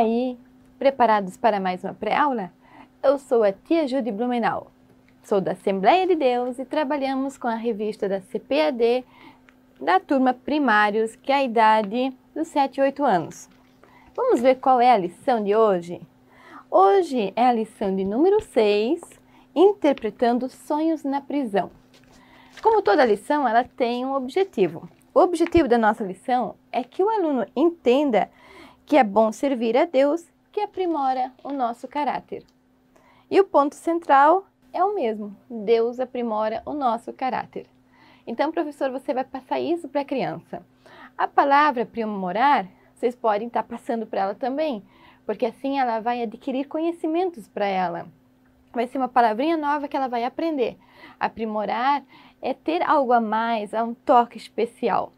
aí, preparados para mais uma pré-aula? Eu sou a tia Judy Blumenau, sou da Assembleia de Deus e trabalhamos com a revista da CPAD da turma primários, que é a idade dos 7 e 8 anos. Vamos ver qual é a lição de hoje? Hoje é a lição de número 6, interpretando sonhos na prisão. Como toda lição, ela tem um objetivo. O objetivo da nossa lição é que o aluno entenda que é bom servir a Deus, que aprimora o nosso caráter. E o ponto central é o mesmo: Deus aprimora o nosso caráter. Então, professor, você vai passar isso para a criança. A palavra aprimorar, vocês podem estar tá passando para ela também, porque assim ela vai adquirir conhecimentos para ela. Vai ser uma palavrinha nova que ela vai aprender. Aprimorar é ter algo a mais, é um toque especial.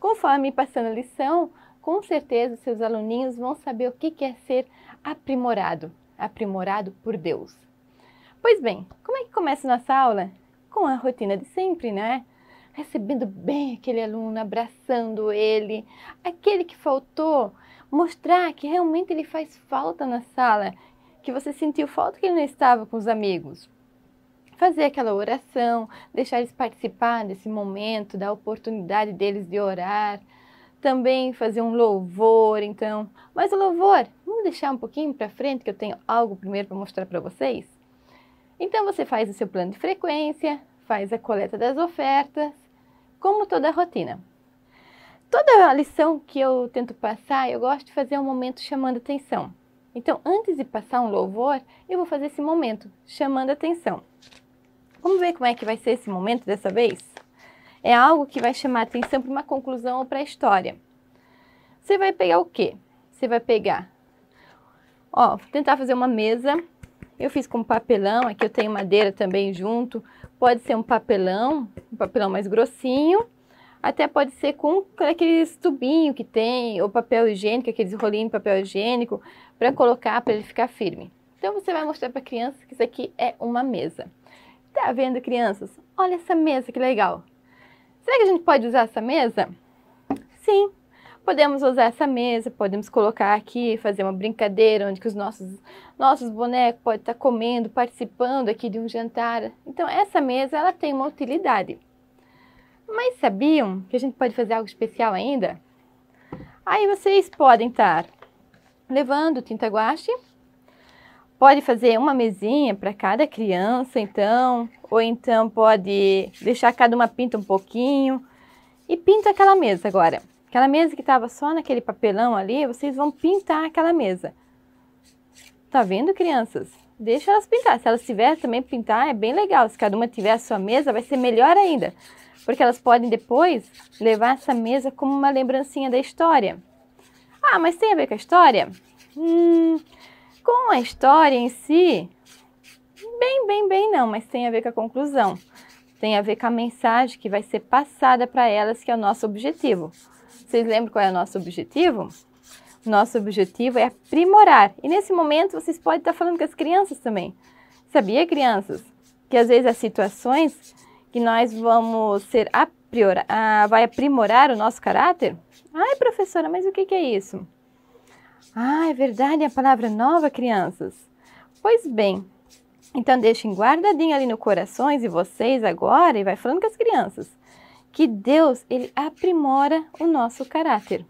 Conforme passando a lição, com certeza seus aluninhos vão saber o que é ser aprimorado, aprimorado por Deus. Pois bem, como é que começa nossa aula? Com a rotina de sempre, né? Recebendo bem aquele aluno, abraçando ele, aquele que faltou, mostrar que realmente ele faz falta na sala, que você sentiu falta que ele não estava com os amigos. Fazer aquela oração, deixar eles participar desse momento, dar oportunidade deles de orar, também fazer um louvor, então. Mas o louvor, vamos deixar um pouquinho para frente que eu tenho algo primeiro para mostrar para vocês. Então você faz o seu plano de frequência, faz a coleta das ofertas, como toda a rotina. Toda a lição que eu tento passar, eu gosto de fazer um momento chamando atenção. Então, antes de passar um louvor, eu vou fazer esse momento chamando atenção. Vamos ver como é que vai ser esse momento dessa vez? é algo que vai chamar atenção para uma conclusão ou para a história. Você vai pegar o quê? Você vai pegar, ó, tentar fazer uma mesa. Eu fiz com papelão, aqui eu tenho madeira também junto. Pode ser um papelão, um papelão mais grossinho. Até pode ser com aqueles tubinho que tem, ou papel higiênico, aqueles rolinhos de papel higiênico, para colocar para ele ficar firme. Então você vai mostrar para a criança que isso aqui é uma mesa. Tá vendo, crianças? Olha essa mesa que legal. Será que a gente pode usar essa mesa? Sim, podemos usar essa mesa, podemos colocar aqui, fazer uma brincadeira onde que os nossos, nossos bonecos podem estar comendo, participando aqui de um jantar. Então, essa mesa ela tem uma utilidade. Mas sabiam que a gente pode fazer algo especial ainda? Aí vocês podem estar levando tinta guache Pode fazer uma mesinha para cada criança, então, ou então pode deixar cada uma pinta um pouquinho e pinta aquela mesa agora. Aquela mesa que estava só naquele papelão ali, vocês vão pintar aquela mesa. Tá vendo, crianças? Deixa elas pintar. Se elas tiverem também pintar, é bem legal. Se cada uma tiver a sua mesa, vai ser melhor ainda. Porque elas podem depois levar essa mesa como uma lembrancinha da história. Ah, mas tem a ver com a história? Hum, com a história em si, bem, bem, bem não, mas tem a ver com a conclusão. Tem a ver com a mensagem que vai ser passada para elas, que é o nosso objetivo. Vocês lembram qual é o nosso objetivo? Nosso objetivo é aprimorar. E nesse momento vocês podem estar falando com as crianças também. Sabia, crianças? Que às vezes as situações que nós vamos ser aprimorar, ah, vai aprimorar o nosso caráter? Ai, professora, mas o que, que é isso? Ah, é verdade é a palavra nova, crianças? Pois bem, então deixem guardadinho ali no corações e vocês agora, e vai falando com as crianças, que Deus, ele aprimora o nosso caráter.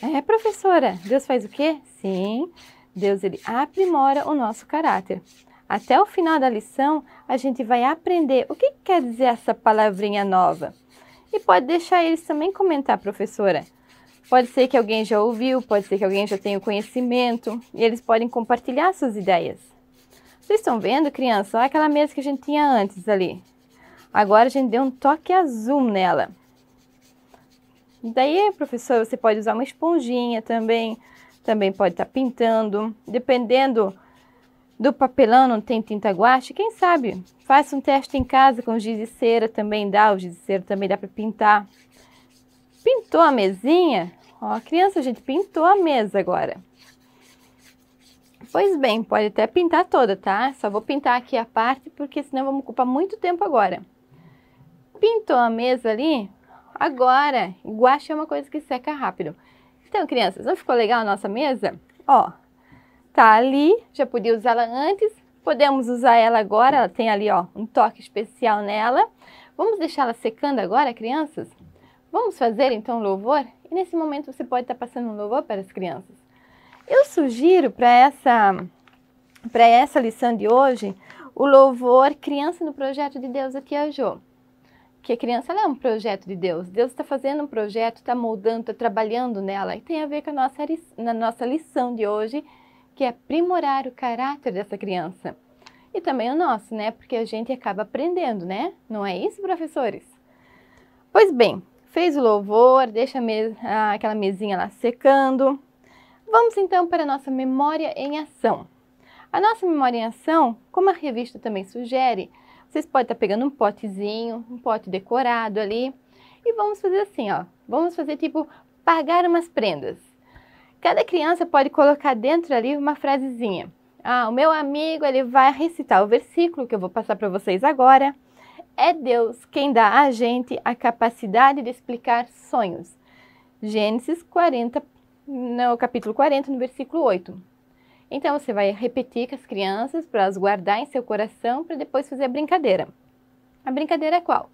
É, professora, Deus faz o quê? Sim, Deus, ele aprimora o nosso caráter. Até o final da lição, a gente vai aprender o que quer dizer essa palavrinha nova. E pode deixar eles também comentar, professora. Pode ser que alguém já ouviu, pode ser que alguém já tenha o conhecimento e eles podem compartilhar suas ideias. Vocês estão vendo, criança? Olha aquela mesa que a gente tinha antes ali. Agora a gente deu um toque azul nela. Daí, professor, você pode usar uma esponjinha também, também pode estar tá pintando. Dependendo do papelão, não tem tinta guache, quem sabe? Faça um teste em casa com giz e cera também dá, o giz e cera também dá para pintar pintou a mesinha. Ó, criança, a gente pintou a mesa agora. Pois bem, pode até pintar toda, tá? Só vou pintar aqui a parte, porque senão vamos ocupar muito tempo agora. Pintou a mesa ali? Agora, guache é uma coisa que seca rápido. Então, crianças, não ficou legal a nossa mesa? Ó, tá ali, já podia usá-la antes, podemos usar ela agora, ela tem ali, ó, um toque especial nela. Vamos deixá-la secando agora, crianças? Vamos fazer então louvor? E nesse momento você pode estar tá passando um louvor para as crianças. Eu sugiro para essa, para essa lição de hoje o louvor Criança no Projeto de Deus aqui é a Jo. Porque a criança é um projeto de Deus. Deus está fazendo um projeto, está moldando, está trabalhando nela. E tem a ver com a nossa, na nossa lição de hoje, que é aprimorar o caráter dessa criança. E também o nosso, né? Porque a gente acaba aprendendo, né? Não é isso, professores? Pois bem, fez o louvor, deixa aquela mesinha lá secando. Vamos então para a nossa memória em ação. A nossa memória em ação, como a revista também sugere, vocês podem estar pegando um potezinho, um pote decorado ali, e vamos fazer assim, ó. Vamos fazer tipo pagar umas prendas. Cada criança pode colocar dentro ali uma frasezinha. Ah, o meu amigo, ele vai recitar o versículo que eu vou passar para vocês agora é Deus quem dá a gente a capacidade de explicar sonhos. Gênesis 40, no capítulo 40, no versículo 8. Então você vai repetir com as crianças para as guardar em seu coração para depois fazer a brincadeira. A brincadeira é qual?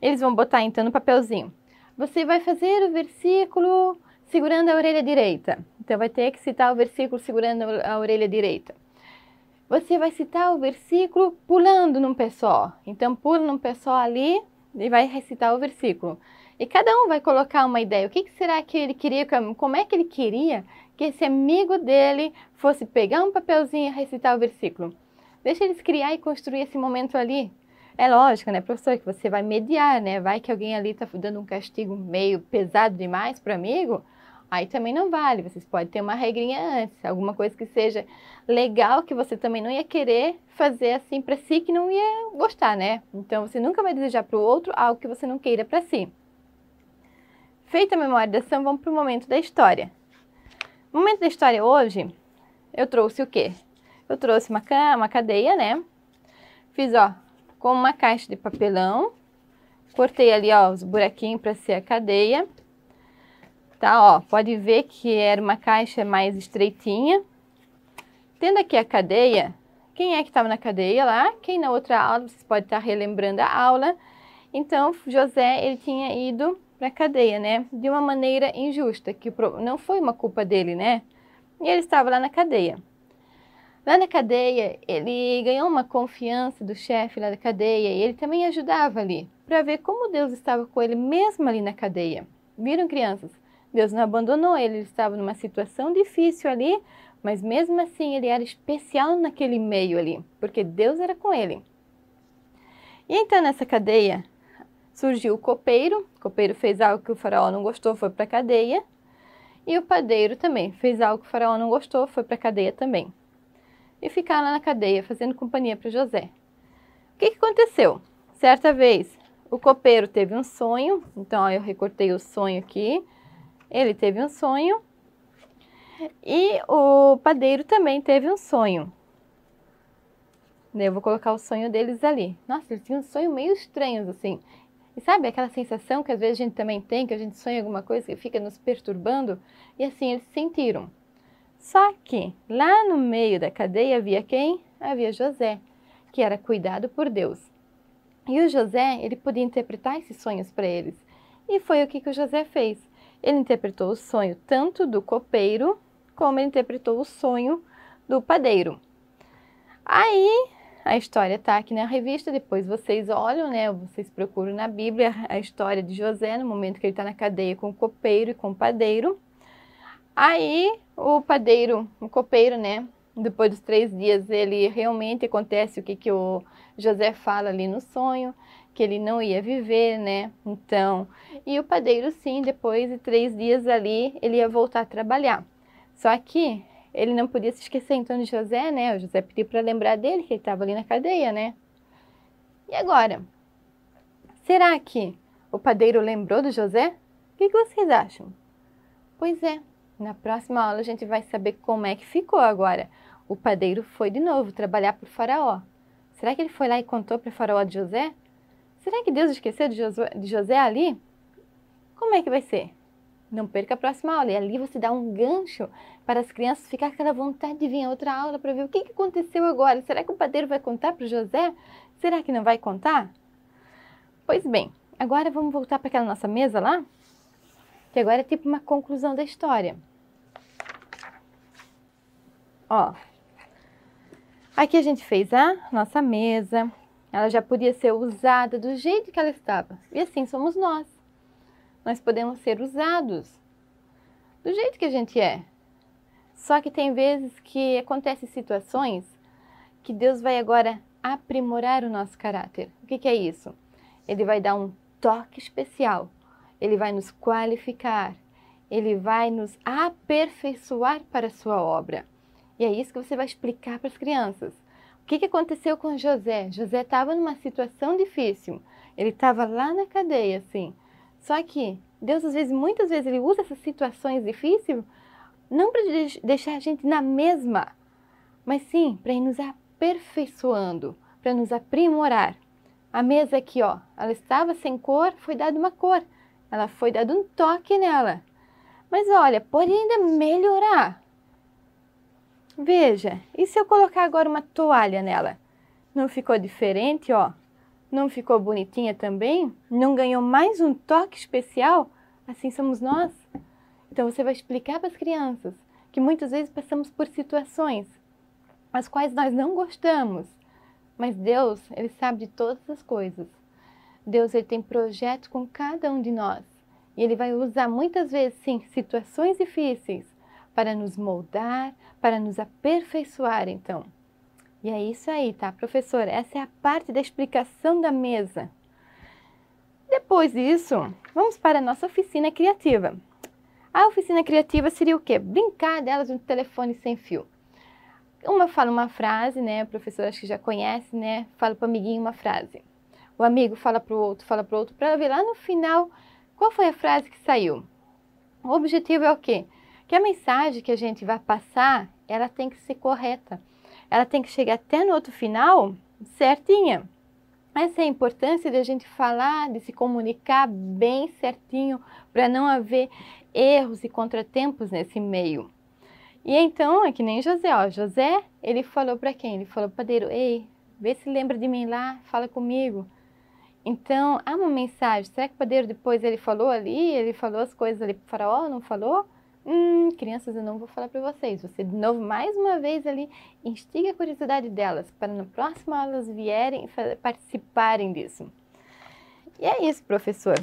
Eles vão botar então no papelzinho. Você vai fazer o versículo segurando a orelha direita. Então vai ter que citar o versículo segurando a orelha direita você vai citar o versículo pulando num pé só. Então, pula num pé só ali e vai recitar o versículo. E cada um vai colocar uma ideia. O que, que será que ele queria? Como é que ele queria que esse amigo dele fosse pegar um papelzinho e recitar o versículo? Deixa eles criar e construir esse momento ali. É lógico, né, professor, que você vai mediar, né? Vai que alguém ali está dando um castigo meio pesado demais para o amigo aí também não vale. Vocês podem ter uma regrinha antes, alguma coisa que seja legal que você também não ia querer fazer assim para si que não ia gostar, né? Então você nunca vai desejar para o outro algo que você não queira para si. Feita a memória da ação, vamos para o momento da história. momento da história hoje, eu trouxe o quê? Eu trouxe uma, uma cadeia, né? Fiz, ó, com uma caixa de papelão. Cortei ali, ó, os buraquinhos para ser a cadeia tá? Ó, pode ver que era uma caixa mais estreitinha. Tendo aqui a cadeia, quem é que estava na cadeia lá? Quem na outra aula, vocês podem estar relembrando a aula. Então, José, ele tinha ido para a cadeia, né? De uma maneira injusta, que não foi uma culpa dele, né? E ele estava lá na cadeia. Lá na cadeia, ele ganhou uma confiança do chefe lá da cadeia e ele também ajudava ali, para ver como Deus estava com ele mesmo ali na cadeia. Viram, crianças? Deus não abandonou ele, ele estava numa situação difícil ali, mas mesmo assim ele era especial naquele meio ali, porque Deus era com ele. E então nessa cadeia surgiu o copeiro, o copeiro fez algo que o faraó não gostou, foi para a cadeia, e o padeiro também fez algo que o faraó não gostou, foi para a cadeia também. E ficaram na cadeia fazendo companhia para José. O que, que aconteceu? Certa vez, o copeiro teve um sonho, então ó, eu recortei o sonho aqui, ele teve um sonho e o padeiro também teve um sonho. Eu vou colocar o sonho deles ali. Nossa, eles tinham um sonho meio estranhos, assim. E sabe aquela sensação que às vezes a gente também tem, que a gente sonha alguma coisa que fica nos perturbando? E assim eles sentiram. Só que lá no meio da cadeia havia quem? Havia José, que era cuidado por Deus. E o José, ele podia interpretar esses sonhos para eles. E foi o que, que o José fez. Ele interpretou o sonho tanto do copeiro, como ele interpretou o sonho do padeiro. Aí, a história está aqui na revista, depois vocês olham, né? Vocês procuram na Bíblia a história de José, no momento que ele está na cadeia com o copeiro e com o padeiro. Aí o padeiro, o copeiro, né? Depois dos três dias, ele realmente acontece o que, que o José fala ali no sonho que ele não ia viver, né? Então, e o padeiro sim, depois de três dias ali, ele ia voltar a trabalhar. Só que ele não podia se esquecer então de José, né? O José pediu para lembrar dele que ele estava ali na cadeia, né? E agora? Será que o padeiro lembrou do José? O que, que vocês acham? Pois é, na próxima aula a gente vai saber como é que ficou agora. O padeiro foi de novo trabalhar para o faraó. Será que ele foi lá e contou para o faraó de José? Será que Deus esqueceu de José, de José ali? Como é que vai ser? Não perca a próxima aula. E ali você dá um gancho para as crianças ficar com aquela vontade de vir a outra aula para ver o que aconteceu agora. Será que o padeiro vai contar para o José? Será que não vai contar? Pois bem, agora vamos voltar para aquela nossa mesa lá? Que agora é tipo uma conclusão da história. Ó, aqui a gente fez a nossa mesa, ela já podia ser usada do jeito que ela estava. E assim somos nós. Nós podemos ser usados do jeito que a gente é. Só que tem vezes que acontecem situações que Deus vai agora aprimorar o nosso caráter. O que, que é isso? Ele vai dar um toque especial. Ele vai nos qualificar. Ele vai nos aperfeiçoar para a sua obra. E é isso que você vai explicar para as crianças que, que aconteceu com José? José estava numa situação difícil. Ele estava lá na cadeia, assim. Só que Deus, às vezes, muitas vezes, ele usa essas situações difíceis não para deixar a gente na mesma, mas sim para ir nos aperfeiçoando, para nos aprimorar. A mesa aqui, ó, ela estava sem cor, foi dada uma cor. Ela foi dado um toque nela. Mas olha, pode ainda melhorar. Veja, e se eu colocar agora uma toalha nela? Não ficou diferente, ó? Não ficou bonitinha também? Não ganhou mais um toque especial? Assim somos nós? Então você vai explicar para as crianças que muitas vezes passamos por situações as quais nós não gostamos, mas Deus, ele sabe de todas as coisas. Deus ele tem projeto com cada um de nós e ele vai usar muitas vezes sim situações difíceis para nos moldar, para nos aperfeiçoar, então. E é isso aí, tá, professor? Essa é a parte da explicação da mesa. Depois disso, vamos para a nossa oficina criativa. A oficina criativa seria o quê? Brincar delas no telefone sem fio. Uma fala uma frase, né? A professora acho que já conhece, né? Fala para o amiguinho uma frase. O amigo fala para o outro, fala para o outro, para ver lá no final qual foi a frase que saiu. O objetivo é o quê? que a mensagem que a gente vai passar, ela tem que ser correta. Ela tem que chegar até no outro final certinha. Essa é a importância de a gente falar, de se comunicar bem certinho, para não haver erros e contratempos nesse meio. E então, é que nem José, ó, José, ele falou para quem? Ele falou para padeiro, ei, vê se lembra de mim lá, fala comigo. Então, há uma mensagem, será que o padeiro depois ele falou ali, ele falou as coisas ali para o faraó, não falou? Hum, crianças, eu não vou falar para vocês. Você de novo, mais uma vez ali, instiga a curiosidade delas para na próxima aula elas vierem participarem disso. E é isso, professor.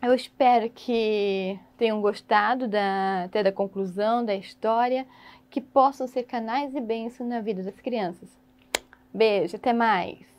Eu espero que tenham gostado da, até da conclusão da história, que possam ser canais e bênçãos na vida das crianças. Beijo, até mais!